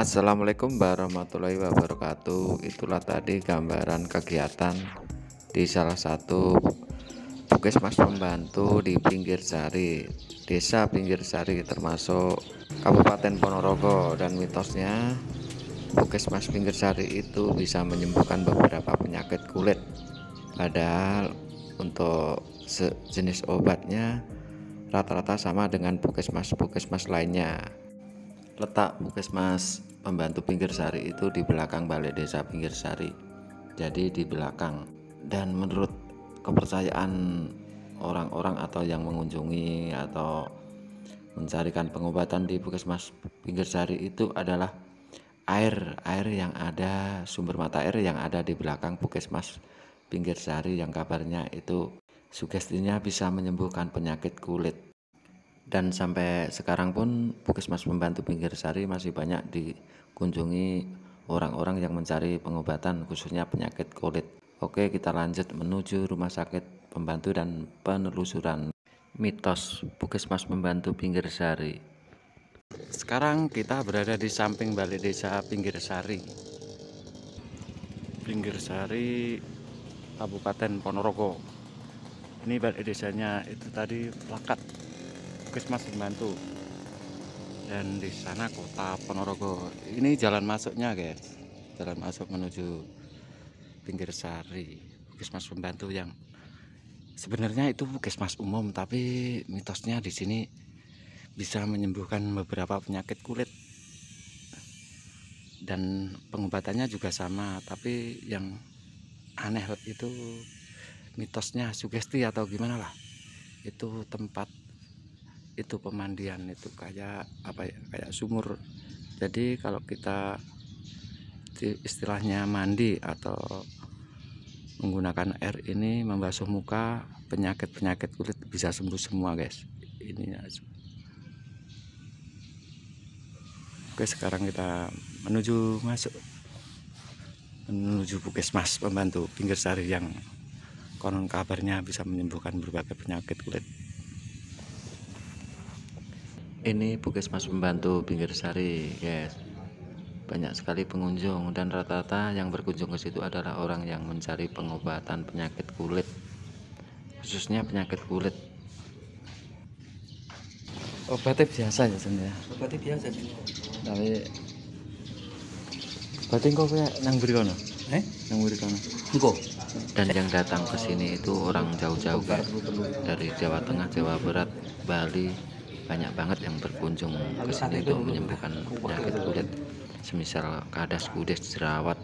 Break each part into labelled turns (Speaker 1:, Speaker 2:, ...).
Speaker 1: Assalamualaikum warahmatullahi wabarakatuh itulah tadi gambaran kegiatan di salah satu puskesmas pembantu di pinggir sari desa pinggir sari termasuk Kabupaten Ponorogo dan mitosnya puskesmas pinggir sari itu bisa menyembuhkan beberapa penyakit kulit padahal untuk jenis obatnya rata-rata sama dengan puskesmas-puskesmas lainnya Letak Puskesmas Pembantu Pinggir Sari itu di belakang Balai Desa Pinggir Sari. Jadi di belakang. Dan menurut kepercayaan orang-orang atau yang mengunjungi atau mencarikan pengobatan di Puskesmas Pinggir Sari itu adalah air, air yang ada sumber mata air yang ada di belakang Puskesmas Pinggir Sari yang kabarnya itu sugestinya bisa menyembuhkan penyakit kulit dan sampai sekarang pun Puskesmas Pembantu Pinggir Sari masih banyak dikunjungi orang-orang yang mencari pengobatan khususnya penyakit kulit. Oke, kita lanjut menuju rumah sakit pembantu dan penelusuran mitos Puskesmas Pembantu Pinggir Sari. Sekarang kita berada di samping balai desa Pinggir Sari. Pinggir Sari Kabupaten Ponorogo. Ini balai desanya itu tadi plakat Puskesmas pembantu dan di sana kota Ponorogo ini jalan masuknya guys jalan masuk menuju pinggir sari Puskesmas Pembantu yang sebenarnya itu Puskesmas umum tapi mitosnya di sini bisa menyembuhkan beberapa penyakit kulit dan pengobatannya juga sama tapi yang aneh itu mitosnya sugesti atau gimana lah itu tempat itu pemandian itu kayak apa ya kayak sumur jadi kalau kita istilahnya mandi atau menggunakan air ini membasuh muka penyakit-penyakit kulit bisa sembuh semua guys ininya oke sekarang kita menuju masuk menuju puskesmas pembantu pinggir sari yang konon kabarnya bisa menyembuhkan berbagai penyakit kulit ini puskesmas pembantu pinggir sari guys banyak sekali pengunjung dan rata-rata yang berkunjung ke situ adalah orang yang mencari pengobatan penyakit kulit khususnya penyakit kulit obatnya biasa ya sebenarnya obatnya biasa tapi obatnya kok kayak nang beri kono eh nang beri kono engko dan yang datang ke sini itu orang jauh-jauh ya? dari Jawa Tengah Jawa Barat Bali banyak banget yang berkunjung ke sini untuk menyembuhkan penyakit kulit semisal kadas kudes jerawat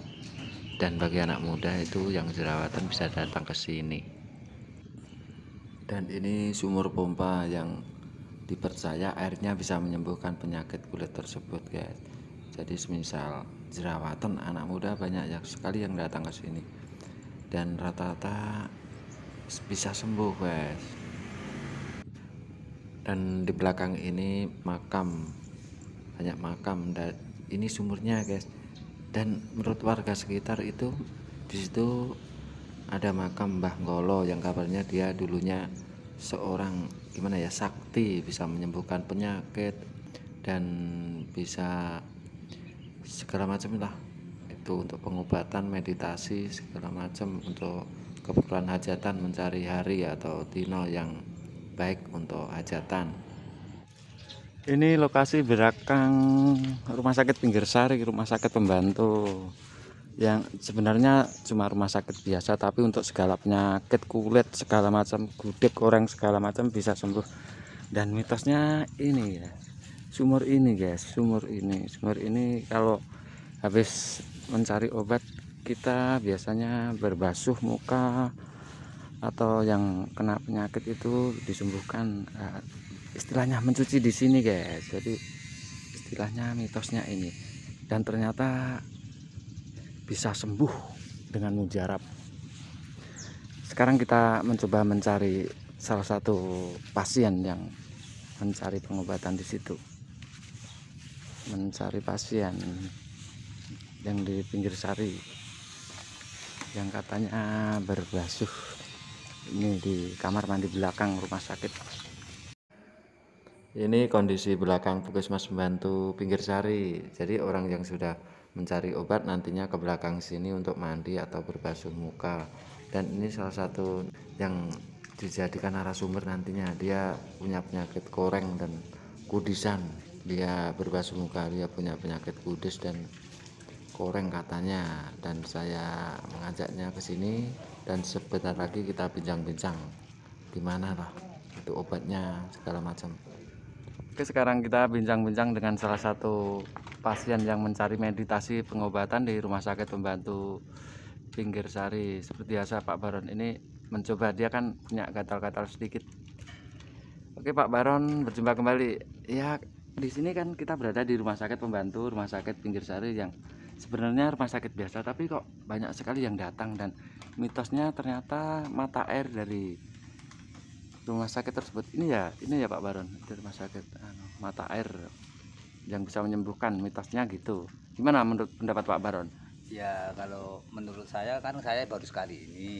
Speaker 1: dan bagi anak muda itu yang jerawatan bisa datang ke sini dan ini sumur pompa yang dipercaya airnya bisa menyembuhkan penyakit kulit tersebut guys jadi semisal jerawatan anak muda banyak yang sekali yang datang ke sini dan rata-rata bisa sembuh guys dan di belakang ini makam banyak makam dan ini sumurnya guys dan menurut warga sekitar itu di situ ada makam Mbah Ngolo yang kabarnya dia dulunya seorang gimana ya sakti bisa menyembuhkan penyakit dan bisa segala macam lah itu untuk pengobatan meditasi segala macam untuk keperluan hajatan mencari hari atau tino yang baik untuk hajatan. Ini lokasi belakang rumah sakit pinggir sari, rumah sakit pembantu yang sebenarnya cuma rumah sakit biasa tapi untuk segala penyakit kulit segala macam gudeg orang segala macam bisa sembuh dan mitosnya ini ya sumur ini guys sumur ini sumur ini kalau habis mencari obat kita biasanya berbasuh muka atau yang kena penyakit itu disembuhkan eh, istilahnya mencuci di sini guys jadi istilahnya mitosnya ini dan ternyata bisa sembuh dengan mujarab sekarang kita mencoba mencari salah satu pasien yang mencari pengobatan di situ mencari pasien yang di pinggir sari yang katanya berbasuh ini di kamar mandi belakang rumah sakit ini kondisi belakang mas membantu pinggir sari jadi orang yang sudah mencari obat nantinya ke belakang sini untuk mandi atau berbasuh muka dan ini salah satu yang dijadikan arah sumber nantinya dia punya penyakit koreng dan kudisan dia berbasuh muka dia punya penyakit kudis dan koreng katanya dan saya mengajaknya ke sini dan sebentar lagi kita bincang-bincang gimana lah itu obatnya segala macam Oke sekarang kita bincang-bincang dengan salah satu pasien yang mencari meditasi pengobatan di rumah sakit pembantu pinggir sari seperti biasa Pak Baron ini mencoba dia kan punya gatal-gatal sedikit Oke Pak Baron berjumpa kembali ya di sini kan kita berada di rumah sakit pembantu rumah sakit pinggir sari yang sebenarnya rumah sakit biasa tapi kok banyak sekali yang datang dan mitosnya ternyata mata air dari rumah sakit tersebut ini ya ini ya Pak Baron dari rumah sakit anu, mata air yang bisa menyembuhkan mitosnya gitu gimana menurut pendapat Pak Baron ya kalau menurut saya kan saya baru sekali ini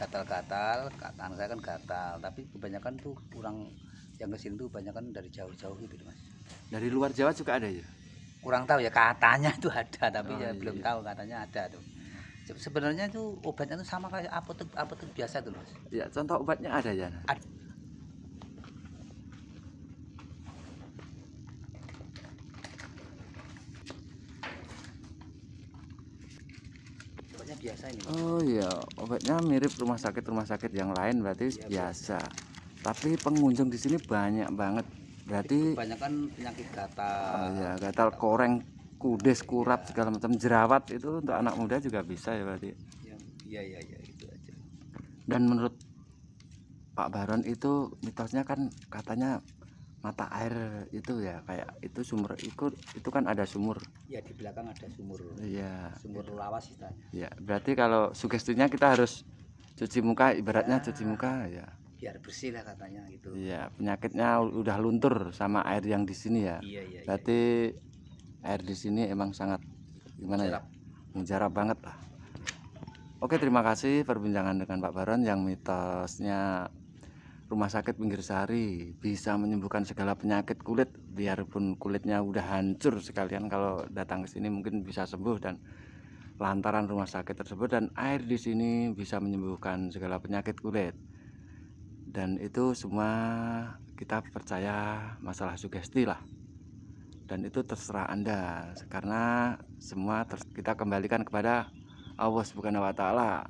Speaker 1: gatal-gatal tangan saya kan gatal tapi kebanyakan tuh kurang yang kesini tuh kebanyakan dari jauh-jauh gitu mas dari luar Jawa juga ada ya kurang tahu ya katanya itu ada tapi oh, ya iya. belum tahu katanya ada tuh sebenarnya itu obatnya itu sama kayak apotek apotek biasa tuh mas ya contoh obatnya ada ya Ad obatnya biasa ini oh iya obatnya mirip rumah sakit rumah sakit yang lain berarti ya, biasa. biasa tapi pengunjung di sini banyak banget berarti kebanyakan penyakit gatal oh, ya gatal koreng kudes, kurap segala macam jerawat itu untuk anak muda juga bisa ya berarti iya, iya iya iya itu aja dan menurut Pak Baron itu mitosnya kan katanya mata air itu ya kayak itu sumur ikut itu kan ada sumur ya di belakang ada sumur iya sumur lawas istilahnya ya berarti kalau sugestinya kita harus cuci muka ibaratnya ya. cuci muka ya biar bersih lah katanya gitu. Iya, penyakitnya udah luntur sama air yang di sini ya. Iya, iya. iya. Berarti iya. air di sini emang sangat gimana Menjarap. ya? Menjarap banget lah. Oke, terima kasih perbincangan dengan Pak Baron yang mitosnya rumah sakit pinggir sehari bisa menyembuhkan segala penyakit kulit biarpun kulitnya udah hancur sekalian kalau datang ke sini mungkin bisa sembuh dan lantaran rumah sakit tersebut dan air di sini bisa menyembuhkan segala penyakit kulit dan itu semua kita percaya masalah sugesti lah dan itu terserah anda karena semua kita kembalikan kepada Allah subhanahu wa ta'ala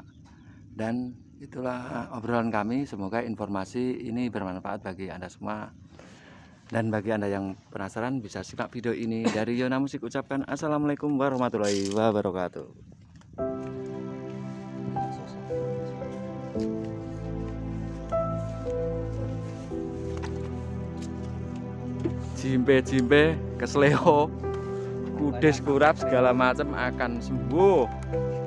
Speaker 1: dan itulah obrolan kami semoga informasi ini bermanfaat bagi anda semua dan bagi anda yang penasaran bisa simak video ini dari Yona Musik ucapkan Assalamualaikum warahmatullahi wabarakatuh jimbe-jimbe, kesleo, kudes kurap segala macam akan sembuh.